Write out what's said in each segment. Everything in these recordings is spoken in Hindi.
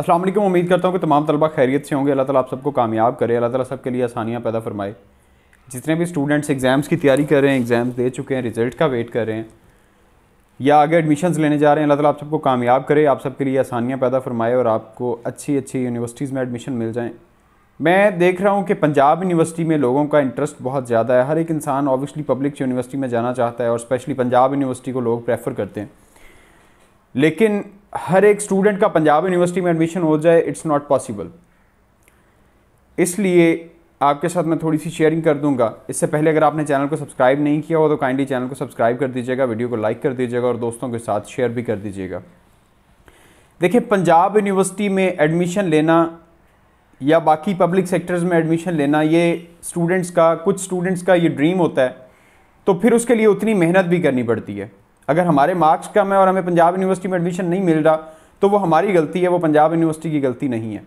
असलम उम्मीद करता हूँ कि तमाम तलबा खैरियत से होंगे अल्लाह ताला आप सबको कामयाब करे अल्लाह ताला सबके लिए आसानियाँ पैदा फरमाए जितने भी स्टूडेंट्स एग्ज़ाम्स की तैयारी कर रहे हैं एग्ज़ाम्स दे चुके हैं रिज़ल्ट का वेट कर रहे हैं या आगे एडमिशन्स लेने जा रहे हैं अल्लाह ताला आप सबको कामयाब करे आप सबके लिए आसानियाँ पैदा फरमाए और आपको अच्छी अच्छी यूनिवर्सिटीज़ में एडमिशन मिल जाएँ मैं देख रहा हूँ कि पंजाब यूनिवर्सिटी में लोगों का इंटरेस्ट बहुत ज़्यादा है हर एक इंसान ऑब्वियसली पब्लिक यूनिवर्सिटी में जाना चाहता है और स्पेशली पंजाब यूनिवर्सिटी को लोग प्रेफर करते हैं लेकिन हर एक स्टूडेंट का पंजाब यूनिवर्सिटी में एडमिशन हो जाए इट्स नॉट पॉसिबल इसलिए आपके साथ मैं थोड़ी सी शेयरिंग कर दूंगा इससे पहले अगर आपने चैनल को सब्सक्राइब नहीं किया हो तो काइंडली चैनल को सब्सक्राइब कर दीजिएगा वीडियो को लाइक कर दीजिएगा और दोस्तों के साथ शेयर भी कर दीजिएगा देखिए पंजाब यूनिवर्सिटी में एडमिशन लेना या बाकी पब्लिक सेक्टर्स में एडमिशन लेना ये स्टूडेंट्स का कुछ स्टूडेंट्स का ये ड्रीम होता है तो फिर उसके लिए उतनी मेहनत भी करनी पड़ती है अगर हमारे मार्क्स कम है और हमें पंजाब यूनिवर्सिटी में एडमिशन नहीं मिल रहा तो वो हमारी गलती है वो पंजाब यूनिवर्सिटी की गलती नहीं है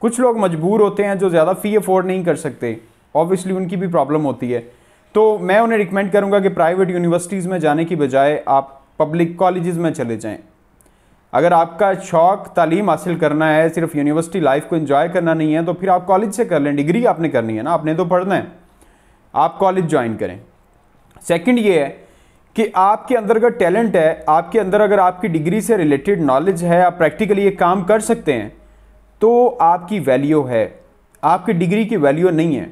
कुछ लोग मजबूर होते हैं जो ज़्यादा फ़ी अफोर्ड नहीं कर सकते ऑब्वियसली उनकी भी प्रॉब्लम होती है तो मैं उन्हें रिकमेंड करूँगा कि प्राइवेट यूनिवर्सिटीज़ में जाने की बजाय आप पब्लिक कॉलेज़ में चले जाएँ अगर आपका शौक तालीम हासिल करना है सिर्फ यूनिवर्सिटी लाइफ को इन्जॉय करना नहीं है तो फिर आप कॉलेज से कर लें डिग्री आपने करनी है ना आपने तो पढ़ना है आप कॉलेज ज्वाइन करें सेकंड ये है कि आपके अंदर अगर टैलेंट है आपके अंदर अगर आपकी डिग्री से रिलेटेड नॉलेज है आप प्रैक्टिकली ये काम कर सकते हैं तो आपकी वैल्यू है आपकी डिग्री की वैल्यू नहीं है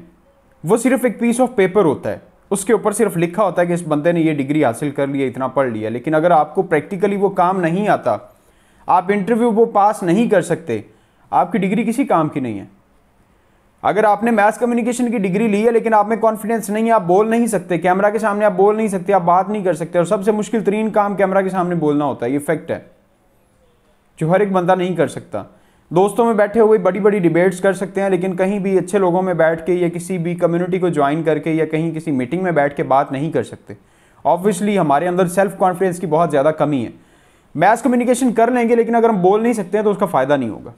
वो सिर्फ एक पीस ऑफ पेपर होता है उसके ऊपर सिर्फ लिखा होता है कि इस बंदे ने ये डिग्री हासिल कर ली है इतना पढ़ लिया लेकिन अगर आपको प्रैक्टिकली वो काम नहीं आता आप इंटरव्यू वो पास नहीं कर सकते आपकी डिग्री किसी काम की नहीं है अगर आपने मैथ कम्युनिकेशन की डिग्री ली है लेकिन आप में कॉन्फिडेंस नहीं है आप बोल नहीं सकते कैमरा के सामने आप बोल नहीं सकते आप बात नहीं कर सकते और सबसे मुश्किल तरीन काम कैमरा के सामने बोलना होता है ये फैक्ट है जो हर एक बंदा नहीं कर सकता दोस्तों में बैठे हुए बड़ी बड़ी डिबेट्स कर सकते हैं लेकिन कहीं भी अच्छे लोगों में बैठ के या किसी भी कम्युनिटी को ज्वाइन करके या कहीं किसी मीटिंग में बैठ के बात नहीं कर सकते ऑब्वियसली हमारे अंदर सेल्फ कॉन्फिडेंस की बहुत ज़्यादा कमी है मैथ कम्युनिकेशन कर लेंगे लेकिन अगर हम बोल नहीं सकते हैं तो उसका फ़ायदा नहीं होगा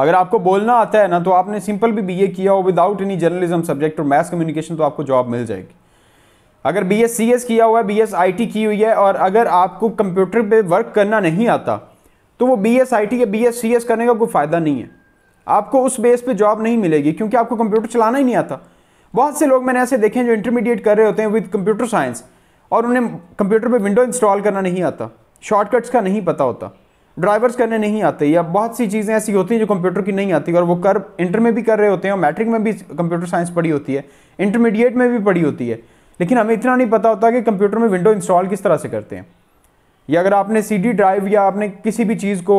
अगर आपको बोलना आता है ना तो आपने सिंपल भी बीए किया हो विदाउट एनी जर्नलिज्म सब्जेक्ट और मैथ्स कम्युनिकेशन तो आपको जॉब मिल जाएगी अगर बी एस सी एस किया हुआ है बी एस आई टी की हुई है और अगर आपको कंप्यूटर पे वर्क करना नहीं आता तो वो बी एस आई टी या बी एस सी एस करने का कोई फ़ायदा नहीं है आपको उस बेस पे जॉब नहीं मिलेगी क्योंकि आपको कंप्यूटर चलाना ही नहीं आता बहुत से लोग मैंने ऐसे देखे हैं जो इंटरमीडिएट कर रहे होते हैं विद कंप्यूटर साइंस और उन्हें कंप्यूटर पर विंडो इंस्टॉल करना नहीं आता शॉर्टकट्स का नहीं पता होता ड्राइवर्स करने नहीं आते या बहुत सी चीज़ें ऐसी होती हैं जो कंप्यूटर की नहीं आती और वो कर इंटर में भी कर रहे होते हैं और मैट्रिक में भी कंप्यूटर साइंस पढ़ी होती है इंटरमीडिएट में भी पढ़ी होती है लेकिन हमें इतना नहीं पता होता कि कंप्यूटर में विंडो इंस्टॉल किस तरह से करते हैं या अगर आपने सी ड्राइव या आपने किसी भी चीज़ को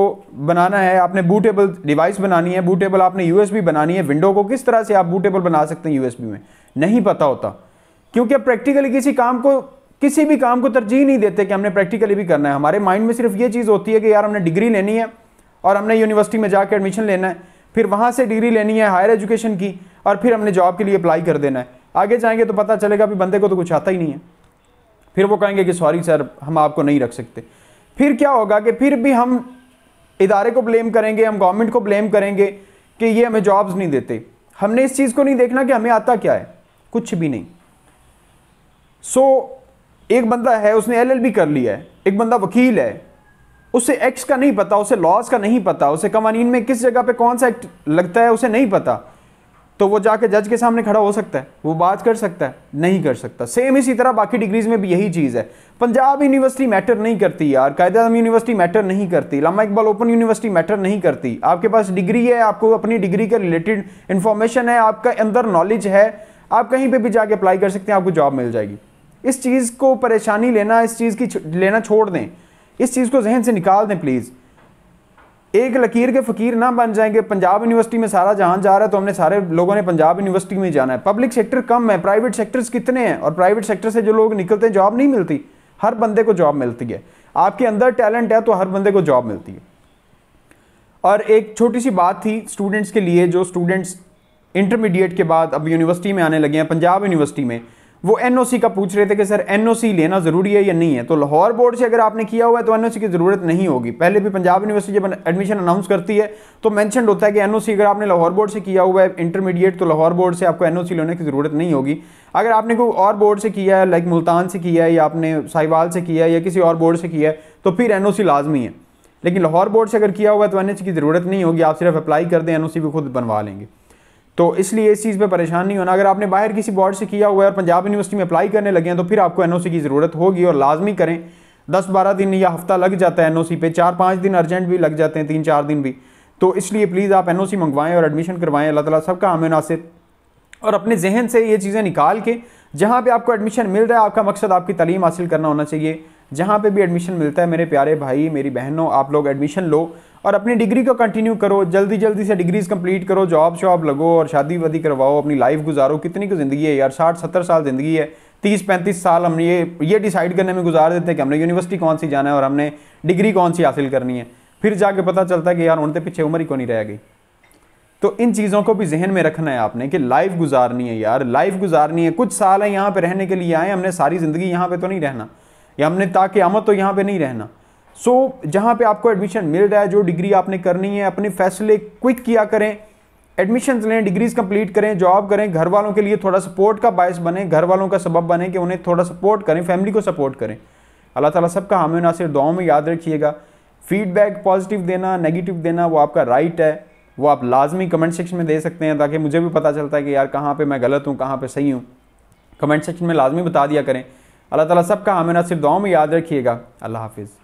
बनाना है आपने बूटेबल डिवाइस बनानी है बूटेबल आपने यू बनानी है विंडो को किस तरह से आप बूटेबल बना सकते हैं यू में नहीं पता होता क्योंकि आप प्रैक्टिकली किसी काम को किसी भी काम को तरजीह नहीं देते कि हमने प्रैक्टिकली भी करना है हमारे माइंड में सिर्फ ये चीज़ होती है कि यार हमने डिग्री लेनी है और हमने यूनिवर्सिटी में जाकर एडमिशन लेना है फिर वहाँ से डिग्री लेनी है हायर एजुकेशन की और फिर हमने जॉब के लिए अप्लाई कर देना है आगे जाएंगे तो पता चलेगा भी बंदे को तो कुछ आता ही नहीं है फिर वो कहेंगे कि सॉरी सर हम आपको नहीं रख सकते फिर क्या होगा कि फिर भी हम इदारे को ब्लेम करेंगे हम गवर्नमेंट को ब्लेम करेंगे कि ये हमें जॉब्स नहीं देते हमने इस चीज़ को नहीं देखना कि हमें आता क्या है कुछ भी नहीं सो so, एक बंदा है उसने एलएलबी कर लिया है एक बंदा वकील है उसे एक्स का नहीं पता उसे लॉज का नहीं पता उसे कवानीन में किस जगह पे कौन सा एक्ट लगता है उसे नहीं पता तो वो जाके जज के सामने खड़ा हो सकता है वो बात कर सकता है नहीं कर सकता सेम इसी तरह बाकी डिग्रीज में भी यही चीज़ है पंजाब यूनिवर्सिटी मैटर नहीं करती यार कायद आजम यूनिवर्सिटी मैटर नहीं करती Allama Iqbal open university matter नहीं करती आपके पास डिग्री है आपको अपनी डिग्री के रिलेटेड इंफॉर्मेशन है आपका अंदर नॉलेज है आप कहीं पर भी जाके अप्लाई कर सकते हैं आपको जॉब मिल जाएगी इस चीज़ को परेशानी लेना इस चीज़ की लेना छोड़ दें इस चीज़ को जहन से निकाल दें प्लीज़ एक लकीर के फ़कीर ना बन जाएंगे पंजाब यूनिवर्सिटी में सारा जहाँ जा रहा है तो हमने सारे लोगों ने पंजाब यूनिवर्सिटी में जाना है पब्लिक सेक्टर कम है प्राइवेट सेक्टर्स कितने हैं और प्राइवेट सेक्टर से जो लोग निकलते हैं जॉब नहीं मिलती हर बंदे को जॉब मिलती है आपके अंदर टैलेंट है तो हर बंदे को जॉब मिलती है और एक छोटी सी बात थी स्टूडेंट्स के लिए जो स्टूडेंट्स इंटरमीडिएट के बाद अब यूनिवर्सिटी में आने लगे हैं पंजाब यूनिवर्सिटी में वो एनओसी का पूछ रहे थे कि सर एनओसी लेना ज़रूरी है या नहीं है तो लाहौर बोर्ड से अगर आपने किया हुआ है तो एनओसी की ज़रूरत नहीं होगी पहले भी पंजाब यूनिवर्सिटी जब एडमिशन अनाउंस करती है तो मैंशनड होता है कि एनओसी अगर आपने लाहौर बोर्ड से किया हुआ है इंटरमीडिएट तो लाहौर बोर्ड से आपको एनओसी लेने की ज़रूरत नहीं होगी अगर आपने कोई और बोर्ड से किया है लाइक मुल्तान से किया है या आपने साहिवाल से किया है या किसी और बोर्ड से किया है तो फिर एन लाजमी है लेकिन लाहौर बोर्ड से अगर किया हुआ है तो एन की ज़रूरत नहीं होगी आप सिर्फ अप्लाई कर दें एन भी खुद बनवा लेंगे तो इसलिए इस चीज़ पे परेशान नहीं होना अगर आपने बाहर किसी बोर्ड से किया हुआ है और पंजाब यूनिवर्सिटी में अप्लाई करने लगे हैं तो फिर आपको एनओसी की ज़रूरत होगी और लाजमी करें दस बारह दिन या हफ्ता लग जाता है एनओसी पे चार पाँच दिन अर्जेंट भी लग जाते हैं तीन चार दिन भी तो इसलिए प्लीज़ आप एन मंगवाएं और एडमिशन करवाएं अल्लाह तला सबका आम आसिफ और अपने जहन से ये चीज़ें निकाल के जहाँ पर आपको एडमिशन मिल रहा है आपका मकसद आपकी तलीम हासिल करना होना चाहिए जहाँ पे भी एडमिशन मिलता है मेरे प्यारे भाई मेरी बहनों आप लोग एडमिशन लो और अपनी डिग्री को कंटिन्यू करो जल्दी जल्दी से डिग्रीज कंप्लीट करो जॉब शॉब लगो और शादी वादी करवाओ अपनी लाइफ गुजारो कितनी को ज़िंदगी है यार साठ सत्तर साल ज़िंदगी है तीस पैंतीस साल हम ये ये डिसाइड करने में गुजार देते हैं कि हमने यूनिवर्सिटी कौन सी जाना है और हमने डिग्री कौन सी हासिल करनी है फिर जाके पता चलता है कि यार उनते पीछे उम्र ही कौन नहीं रह गई तो इन चीज़ों को भी जहन में रखना है आपने कि लाइफ गुजारनी है यार लाइफ गुजारनी है कुछ साल है यहाँ पर रहने के लिए आए हमने सारी ज़िंदगी यहाँ पर तो नहीं रहना या हमने ताकि आमद तो यहाँ पे नहीं रहना सो so, जहाँ पे आपको एडमिशन मिल रहा है जो डिग्री आपने करनी है अपने फैसले क्विक किया करें एडमिशन लें डिग्रीज कंप्लीट करें जॉब करें घर वालों के लिए थोड़ा सपोर्ट का बायस बने घर वालों का सबब बने कि उन्हें थोड़ा सपोर्ट करें फैमिली को सपोर्ट करें अल्लाह ताला सबका हमें नासिर दुआओं में याद रखिएगा फीडबैक पॉजिटिव देना नेगेटिव देना वो आपका राइट है वो आप लाजमी कमेंट सेक्शन में दे सकते हैं ताकि मुझे भी पता चलता है कि यार कहाँ पर मैं गलत हूँ कहाँ पर सही हूँ कमेंट सेक्शन में लाजमी बता दिया करें अल्लाह ताला सबका हमें सिर्फ दुआओं में याद रखिएगा अल्लाह हाफिज़